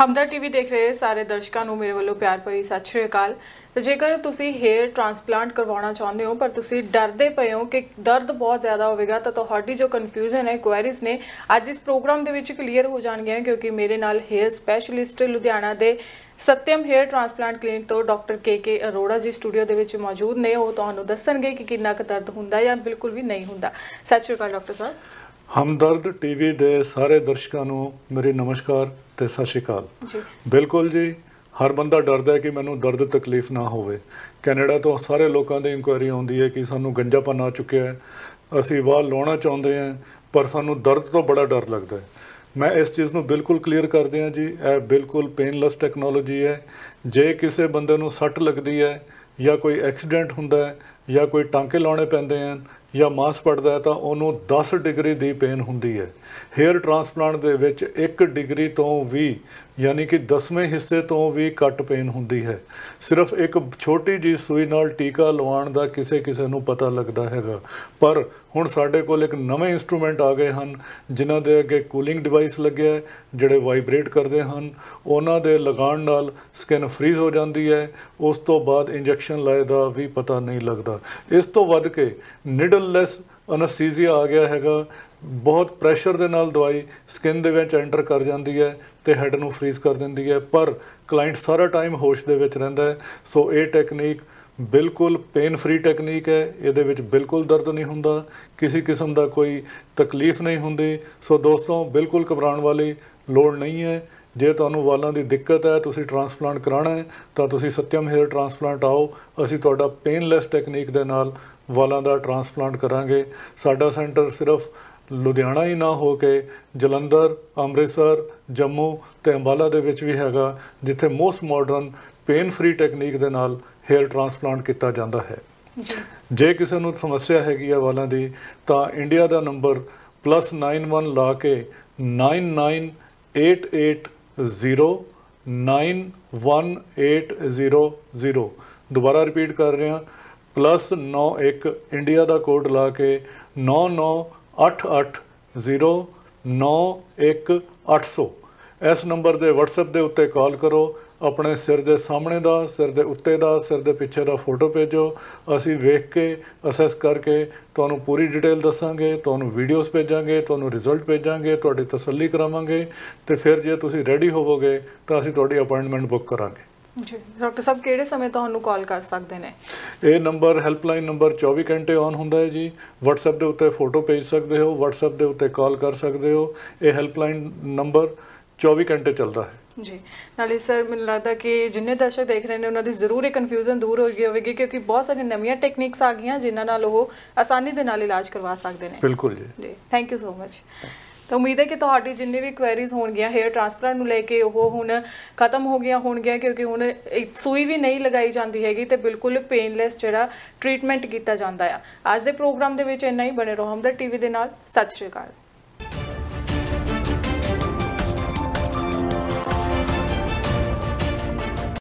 ਹਮਦਰ TV ਦੇਖ ਰਹੇ ਸਾਰੇ ਦਰਸ਼ਕਾਂ ਨੂੰ ਮੇਰੇ ਵੱਲੋਂ ਪਿਆਰ ਭਰੀ ਸਤਿ ਸ਼੍ਰੀ ਅਕਾਲ ਤੇ ਜੇਕਰ ਤੁਸੀਂ ਹੇਅਰ ਟ੍ਰਾਂਸਪਲਾਂਟ ਕਰਵਾਉਣਾ ਚਾਹੁੰਦੇ ਹੋ ਪਰ ਤੁਸੀਂ ਡਰਦੇ ਪਏ ਹੋ ਕਿ ਦਰਦ ਬਹੁਤ ਜ਼ਿਆਦਾ ਹੋਵੇਗਾ ਤਾਂ ਤੁਹਾਡੀ ਜੋ ਕਨਫਿਊਜ਼ਨ ਹੈ ਕੁਐਰੀਜ਼ ਨੇ ਅੱਜ ਇਸ ਪ੍ਰੋਗਰਾਮ ਦੇ ਵਿੱਚ ਕਲੀਅਰ ਹੋ ਜਾਣਗੇ ਕਿਉਂਕਿ ਮੇਰੇ ਨਾਲ ਹੇਅਰ ਸਪੈਸ਼ਲਿਸਟ ਲੁਧਿਆਣਾ ਦੇ ਸਤਿਅਮ ਹੇਅਰ ਟ੍ਰਾਂਸਪਲਾਂਟ ਕਲੀਨਿਕ ਤੋਂ doctor K K Arora ji studio ਦੇ ਵਿੱਚ ਮੌਜੂਦ ਨੇ ਉਹ ਤੁਹਾਨੂੰ ਦੱਸਣਗੇ ਕਿ ਕਿੰਨਾ ਕੁ ਦਰਦ ਹੁੰਦਾ ਜਾਂ ਬਿਲਕੁਲ ਵੀ ਨਹੀਂ ਹੁੰਦਾ ਸਤਿ ਸ਼੍ਰੀ ਅਕਾਲ ਡਾਕਟਰ ਸਾਹਿਬ ਹਮਦਰਦ ਟੀਵੀ ਦੇ ਸਾਰੇ ਦਰਸ਼ਕਾਂ ਨੂੰ ਮੇਰੇ ਨਮਸਕਾਰ ਤੇ ਸਤਿ ਸ਼੍ਰੀ ਅਕਾਲ ਜੀ ਬਿਲਕੁਲ ਜੀ ਹਰ ਬੰਦਾ ਡਰਦਾ ਹੈ ਕਿ ਮੈਨੂੰ ਦਰਦ ਤਕਲੀਫ ਨਾ ਹੋਵੇ ਕੈਨੇਡਾ ਤੋਂ ਸਾਰੇ ਲੋਕਾਂ ਦੀ ਇਨਕੁਆਇਰੀ ਆਉਂਦੀ ਹੈ ਕਿ ਸਾਨੂੰ ਗੰਜਾਪਨ ਆ ਚੁੱਕਿਆ ਹੈ ਅਸੀਂ ਵਾਹ ਲਾਉਣਾ ਚਾਹੁੰਦੇ ਹਾਂ ਪਰ ਸਾਨੂੰ ਦਰਦ ਤੋਂ ਬੜਾ ਡਰ ਲੱਗਦਾ ਹੈ ਮੈਂ ਇਸ ਚੀਜ਼ ਨੂੰ ਬਿਲਕੁਲ ਕਲੀਅਰ ਕਰਦੇ ਹਾਂ ਜੀ ਇਹ ਬਿਲਕੁਲ ਪੇਨਲੈਸ ਟੈਕਨੋਲੋਜੀ ਹੈ ਜੇ ਕਿਸੇ ਬੰਦੇ ਨੂੰ ਸੱਟ ਲੱਗਦੀ ਹੈ ਜਾਂ ਕੋਈ ਐਕਸੀਡੈਂਟ ਹੁੰਦਾ ਹੈ ਜਾਂ ਕੋਈ ਟਾਂਕੇ ਲਾਉਣੇ ਪੈਂਦੇ ਹਨ ਜਾਂ ਮਾਸ ਪੜਦਾ ਤਾਂ ਉਹਨੂੰ 10 ਡਿਗਰੀ ਦੀ ਪੇਨ ਹੁੰਦੀ ਹੈ ਹੇਅਰ ਟ੍ਰਾਂਸਪਲਾਂਟ ਦੇ ਵਿੱਚ 1 ਡਿਗਰੀ ਤੋਂ ਵੀ ਯਾਨੀ ਕਿ 10ਵੇਂ ਹਿੱਸੇ ਤੋਂ ਵੀ ਘੱਟ ਪੇਨ ਹੁੰਦੀ ਹੈ ਸਿਰਫ ਇੱਕ ਛੋਟੀ ਜੀ ਸੂਈ ਨਾਲ ਟੀਕਾ ਲਵਾਉਣ ਦਾ ਕਿਸੇ ਕਿਸੇ ਨੂੰ ਪਤਾ ਲੱਗਦਾ ਹੈਗਾ ਪਰ ਹੁਣ ਸਾਡੇ ਕੋਲ ਇੱਕ ਨਵੇਂ ਇਨਸਟਰੂਮੈਂਟ ਆ ਗਏ ਹਨ ਜਿਨ੍ਹਾਂ ਦੇ ਅੱਗੇ ਕੂਲਿੰਗ ਡਿਵਾਈਸ ਲੱਗਿਆ ਜਿਹੜੇ ਵਾਈਬ੍ਰੇਟ ਕਰਦੇ ਹਨ ਉਹਨਾਂ ਦੇ ਲਗਾਉਣ ਨਾਲ ਸਕਿਨ ਫ੍ਰੀਜ਼ ਹੋ ਜਾਂਦੀ ਹੈ ਉਸ ਤੋਂ ਬਾਅਦ ਇੰਜੈਕਸ਼ਨ ਲਾਏ ਦਾ ਵੀ ਪਤਾ ਨਹੀਂ ਲੱਗਦਾ ਹੈਗਾ ਇਸ ਤੋਂ ਵੱਧ ਕੇ ਨਿਡਲਲੈਸ ਅਨਸਥੀਸੀਆ ਆ ਗਿਆ ਹੈਗਾ ਬਹੁਤ ਪ੍ਰੈਸ਼ਰ ਦੇ ਨਾਲ ਦਵਾਈ ਸਕਿਨ ਦੇ ਵਿੱਚ ਐਂਟਰ ਕਰ ਜਾਂਦੀ ਹੈ ਤੇ ਹੈਡ ਨੂੰ ਫ੍ਰੀਜ਼ ਕਰ ਦਿੰਦੀ ਹੈ ਪਰ ਕਲਾਇੰਟ ਸਾਰਾ ਟਾਈਮ ਹੋਸ਼ ਦੇ ਵਿੱਚ ਰਹਿੰਦਾ ਹੈ ਸੋ ਇਹ ਟੈਕਨੀਕ ਬਿਲਕੁਲ ਪੇਨ ਫ੍ਰੀ ਟੈਕਨੀਕ ਹੈ ਇਹਦੇ ਵਿੱਚ ਬਿਲਕੁਲ ਦਰਦ ਨਹੀਂ ਹੁੰਦਾ ਕਿਸੇ ਕਿਸਮ ਦਾ ਕੋਈ ਤਕਲੀਫ ਨਹੀਂ ਹੁੰਦੀ ਸੋ ਦੋਸਤੋ ਬਿਲਕੁਲ ਘਬਰਾਉਣ ਵਾਲੀ ਲੋੜ ਨਹੀਂ ਹੈ ਜੇ ਤੁਹਾਨੂੰ ਵਾਲਾਂ ਦੀ ਦਿੱਕਤ ਹੈ ਤੁਸੀਂ ਟ੍ਰਾਂਸਪਲਾਂਟ ਕਰਾਣਾ ਹੈ ਤਾਂ ਤੁਸੀਂ ਸਤਿਅਮ ਹੇਅਰ ਟ੍ਰਾਂਸਪਲਾਂਟ ਆਓ ਅਸੀਂ ਤੁਹਾਡਾ ਪੇਨਲੈਸ ਟੈਕਨੀਕ ਦੇ ਨਾਲ ਵਾਲਾਂ ਦਾ ਟ੍ਰਾਂਸਪਲਾਂਟ ਕਰਾਂਗੇ ਸਾਡਾ ਸੈਂਟਰ ਸਿਰਫ ਲੁਧਿਆਣਾ ਹੀ ਨਾ ਹੋ ਕੇ ਜਲੰਧਰ ਅੰਮ੍ਰਿਤਸਰ ਜੰਮੂ ਤੇ ਅੰਬਾਲਾ ਦੇ ਵਿੱਚ ਵੀ ਹੈਗਾ ਜਿੱਥੇ most modern pain free technique ਦੇ ਨਾਲ ਹੇਅਰ ਟ੍ਰਾਂਸਪਲਾਂਟ ਕੀਤਾ ਜਾਂਦਾ ਹੈ ਜੇ ਕਿਸੇ ਨੂੰ ਸਮੱਸਿਆ ਹੈਗੀ ਆ ਵਾਲਾਂ ਦੀ ਤਾਂ ਇੰਡੀਆ ਦਾ ਨੰਬਰ +91 ਲਾ ਕੇ 9988 0918000 ਦੁਬਾਰਾ ਰਿਪੀਟ ਕਰ ਰਹੇ ਹਾਂ ਪਲੱਸ 91 ਇੰਡੀਆ ਦਾ ਕੋਡ ਲਾ ਕੇ 9988091800 ਇਸ ਨੰਬਰ ਦੇ WhatsApp ਦੇ ਉੱਤੇ ਕਾਲ ਕਰੋ ਆਪਣੇ ਸਿਰ ਦੇ ਸਾਹਮਣੇ ਦਾ ਸਿਰ ਦੇ ਉੱਤੇ ਦਾ ਸਿਰ ਦੇ ਪਿੱਛੇ ਦਾ ਫੋਟੋ ਭੇਜੋ ਅਸੀਂ ਵੇਖ ਕੇ ਅਸੈਸ ਕਰਕੇ ਤੁਹਾਨੂੰ ਪੂਰੀ ਡਿਟੇਲ ਦੱਸਾਂਗੇ ਤੁਹਾਨੂੰ ਵੀਡੀਓਜ਼ ਭੇਜਾਂਗੇ ਤੁਹਾਨੂੰ ਰਿਜ਼ਲਟ ਭੇਜਾਂਗੇ ਤੁਹਾਡੀ ਤਸੱਲੀ ਕਰਾਵਾਂਗੇ ਤੇ ਫਿਰ ਜੇ ਤੁਸੀਂ ਰੈਡੀ ਹੋਵੋਗੇ ਤਾਂ ਅਸੀਂ ਤੁਹਾਡੀ ਅਪਾਇੰਟਮੈਂਟ ਬੁੱਕ ਕਰਾਂਗੇ ਜੀ ਡਾਕਟਰ ਸਾਹਿਬ ਕਿਹੜੇ ਸਮੇਂ ਤੁਹਾਨੂੰ ਕਾਲ ਕਰ ਸਕਦੇ ਨੇ ਇਹ ਨੰਬਰ ਹੈਲਪਲਾਈਨ ਨੰਬਰ 24 ਘੰਟੇ ਔਨ ਹੁੰਦਾ ਹੈ ਜੀ WhatsApp ਦੇ ਉੱਤੇ ਫੋਟੋ ਭੇਜ ਸਕਦੇ ਹੋ WhatsApp ਦੇ ਉੱਤੇ ਕਾਲ ਕਰ ਸਕਦੇ ਹੋ ਇਹ ਹੈਲਪਲਾਈਨ ਨੰਬਰ 24 ਘੰਟੇ ਚੱਲਦਾ ਹੈ ਜੀ ਨਾਲੇ ਸਰ ਮੈਨੂੰ ਲੱਗਦਾ ਕਿ ਜਿੰਨੇ ਦਰਸ਼ਕ ਦੇਖ ਰਹੇ ਨੇ ਉਹਨਾਂ ਦੀ ਜ਼ਰੂਰ ਇਹ ਕਨਫਿਊਜ਼ਨ ਦੂਰ ਹੋ ਗਈ ਹੋਵੇਗੀ ਕਿਉਂਕਿ ਬਹੁਤ ਸਾਰੀਆਂ ਨਵੀਆਂ ਟੈਕਨੀਕਸ ਆ ਗਈਆਂ ਜਿਨ੍ਹਾਂ ਨਾਲ ਉਹ ਆਸਾਨੀ ਦੇ ਨਾਲ ਇਲਾਜ ਕਰਵਾ ਸਕਦੇ ਨੇ ਬਿਲਕੁਲ ਜੀ ਜੀ ਥੈਂਕ ਯੂ ਸੋ ਮਚ ਤਾਂ ਉਮੀਦ ਹੈ ਕਿ ਤੁਹਾਡੀ ਜਿੰਨੇ ਵੀ ਕੁਐਰੀਜ਼ ਹੋਣਗੀਆਂ ਹੇਅਰ ਟ੍ਰਾਂਸਪਲਾਂਟ ਨੂੰ ਲੈ ਕੇ ਉਹ ਹੁਣ ਖਤਮ ਹੋ ਗਿਆ ਹੋਣਗੀਆਂ ਕਿਉਂਕਿ ਹੁਣ ਸੂਈ ਵੀ ਨਹੀਂ ਲਗਾਈ ਜਾਂਦੀ ਹੈਗੀ ਤੇ ਬਿਲਕੁਲ ਪੇਨਲੈਸ ਜਿਹੜਾ ਟ੍ਰੀਟਮੈਂਟ ਕੀਤਾ ਜਾਂਦਾ ਆ ਅੱਜ ਦੇ ਪ੍ਰੋਗਰਾਮ ਦੇ ਵਿੱਚ ਇੰਨਾ ਹੀ ਬਣੇ ਰਹੋ ਹਮਦਰ ਟੀਵੀ ਦੇ ਨਾਲ ਸਤਿ ਸ਼੍ਰੀ ਅਕਾਲ